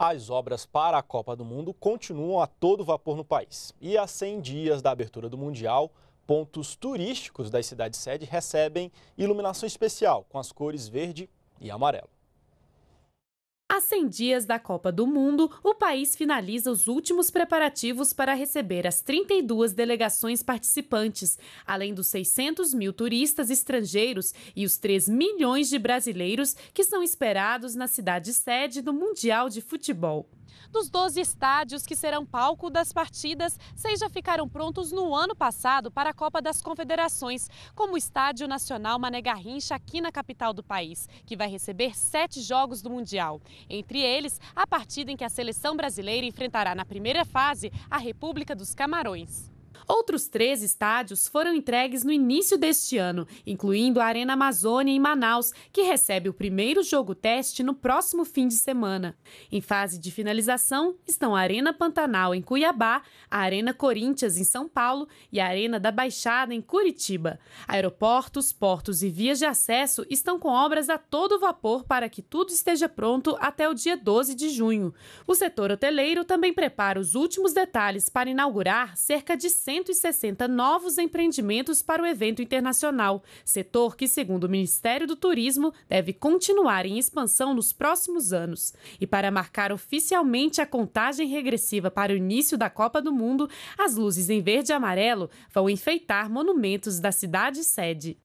As obras para a Copa do Mundo continuam a todo vapor no país. E a 100 dias da abertura do Mundial, pontos turísticos das cidades sede recebem iluminação especial com as cores verde e amarelo. A 100 dias da Copa do Mundo, o país finaliza os últimos preparativos para receber as 32 delegações participantes, além dos 600 mil turistas estrangeiros e os 3 milhões de brasileiros que são esperados na cidade sede do Mundial de Futebol. Dos 12 estádios que serão palco das partidas, seis já ficaram prontos no ano passado para a Copa das Confederações, como o Estádio Nacional Mané Garrincha, aqui na capital do país, que vai receber sete jogos do Mundial. Entre eles, a partida em que a seleção brasileira enfrentará na primeira fase a República dos Camarões. Outros três estádios foram entregues no início deste ano, incluindo a Arena Amazônia em Manaus, que recebe o primeiro jogo teste no próximo fim de semana. Em fase de finalização estão a Arena Pantanal em Cuiabá, a Arena Corinthians em São Paulo e a Arena da Baixada em Curitiba. Aeroportos, portos e vias de acesso estão com obras a todo vapor para que tudo esteja pronto até o dia 12 de junho. O setor hoteleiro também prepara os últimos detalhes para inaugurar cerca de 160 novos empreendimentos para o evento internacional, setor que, segundo o Ministério do Turismo, deve continuar em expansão nos próximos anos. E para marcar oficialmente a contagem regressiva para o início da Copa do Mundo, as luzes em verde e amarelo vão enfeitar monumentos da cidade sede.